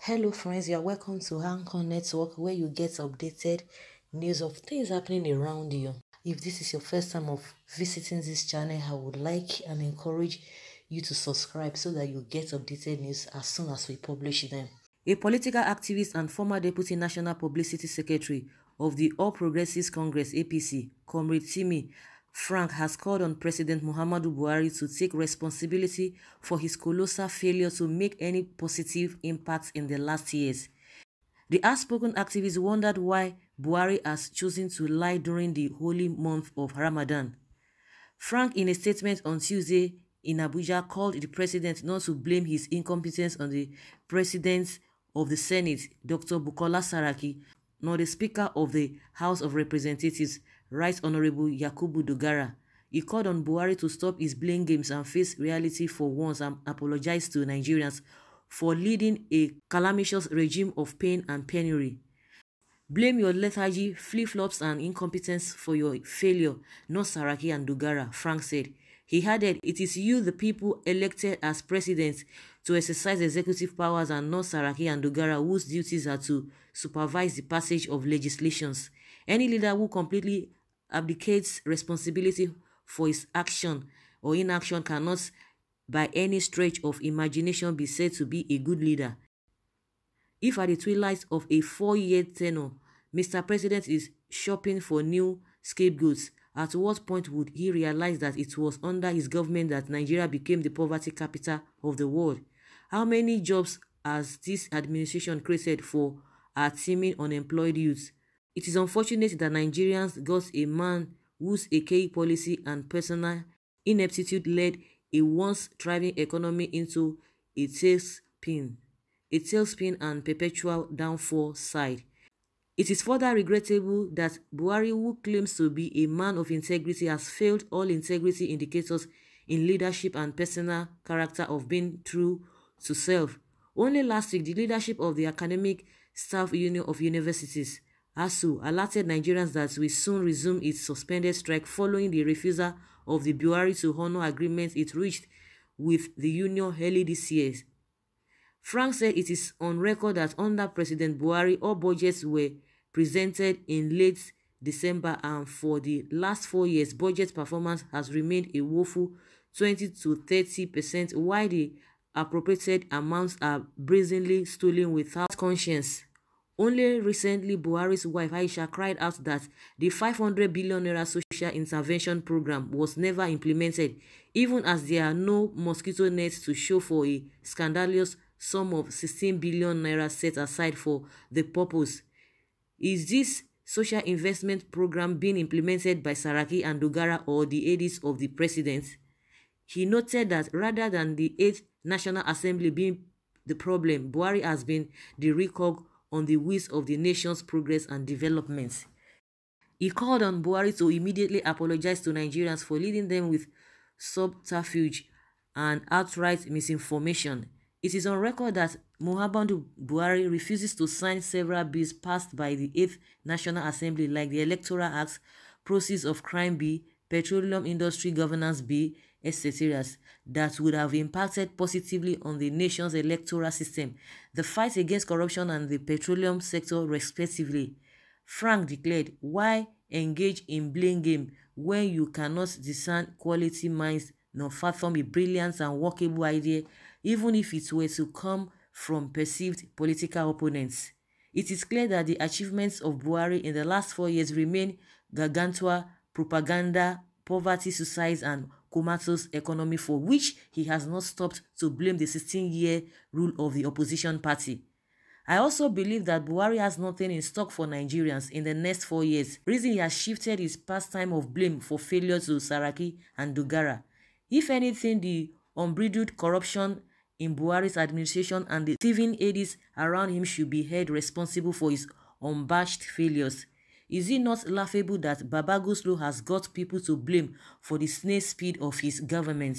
hello friends you are welcome to anchor network where you get updated news of things happening around you if this is your first time of visiting this channel i would like and encourage you to subscribe so that you get updated news as soon as we publish them a political activist and former Deputy National Publicity Secretary of the All Progressives Congress APC, Comrade Simi Frank has called on President Muhammadu Buhari to take responsibility for his colossal failure to make any positive impact in the last years. The outspoken activist wondered why Buhari has chosen to lie during the holy month of Ramadan. Frank, in a statement on Tuesday in Abuja, called the president not to blame his incompetence on the president's of the Senate, Dr. Bukola Saraki, nor the Speaker of the House of Representatives, Right Honorable Yakubu Dogara. He called on Buhari to stop his blame games and face reality for once and apologize to Nigerians for leading a calamitous regime of pain and penury. Blame your lethargy, flip-flops and incompetence for your failure, not Saraki and Dogara, Frank said. He added, It is you, the people elected as president, to exercise executive powers and not Saraki and Dogara, whose duties are to supervise the passage of legislations. Any leader who completely abdicates responsibility for his action or inaction cannot, by any stretch of imagination, be said to be a good leader. If at the twilight of a four-year tenure, Mr. President is shopping for new scapegoats, At what point would he realize that it was under his government that Nigeria became the poverty capital of the world? How many jobs has this administration created for our teeming unemployed youths? It is unfortunate that Nigerians got a man whose AK e policy and personal ineptitude led a once thriving economy into a tailspin, a tailspin and perpetual downfall side. It is further regrettable that Buhari who claims to be a man of integrity has failed all integrity indicators in leadership and personal character of being true to self. Only last week, the leadership of the Academic Staff Union of Universities, ASU, alerted Nigerians that will soon resume its suspended strike following the refusal of the Buhari to honor agreement it reached with the union early this year. Frank said it is on record that under President Buhari, all budgets were presented in late December and for the last four years, budget performance has remained a woeful 20 to 30 percent, while the appropriated amounts are brazenly stolen without conscience. Only recently, Buhari's wife Aisha cried out that the 500 billion naira social intervention program was never implemented, even as there are no mosquito nets to show for a scandalous sum of 16 billion naira set aside for the purpose. Is this social investment program being implemented by Saraki and Dogara or the aides of the president? He noted that rather than the Eighth National Assembly being the problem, Buhari has been the recog on the wheels of the nation's progress and development. He called on Buhari to immediately apologize to Nigerians for leading them with subterfuge and outright misinformation. It is on record that Muhammadu Buhari refuses to sign several bills passed by the 8th National Assembly like the Electoral Act, Proceeds of Crime Bill, Petroleum Industry Governance Bill, etc. that would have impacted positively on the nation's electoral system, the fight against corruption and the petroleum sector respectively. Frank declared, why engage in blame game when you cannot discern quality minds nor fathom a brilliant and workable idea even if it were to come from perceived political opponents. It is clear that the achievements of Buhari in the last four years remain gargantua propaganda, poverty, suicides, and comatose economy for which he has not stopped to blame the 16-year rule of the opposition party. I also believe that Buhari has nothing in stock for Nigerians in the next four years. Reason he has shifted his pastime of blame for failure to Saraki and Dugara. If anything, the unbridled corruption in Buhari's administration and the thieving aides around him should be held responsible for his unbashed failures. Is it not laughable that Baba has got people to blame for the snail speed of his government?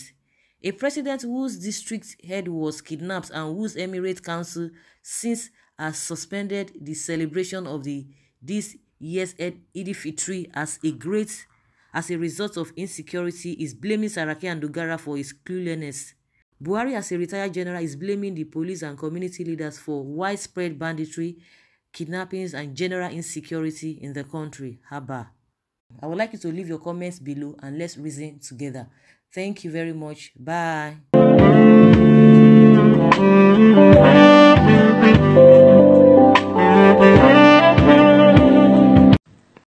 A president whose district head was kidnapped and whose Emirate Council since has suspended the celebration of the this year's Eid Fitri as a great as a result of insecurity is blaming Saraki and Dugara for his cluelessness. Buhari, as a retired general, is blaming the police and community leaders for widespread banditry, kidnappings, and general insecurity in the country. Haba. I would like you to leave your comments below and let's reason together. Thank you very much. Bye.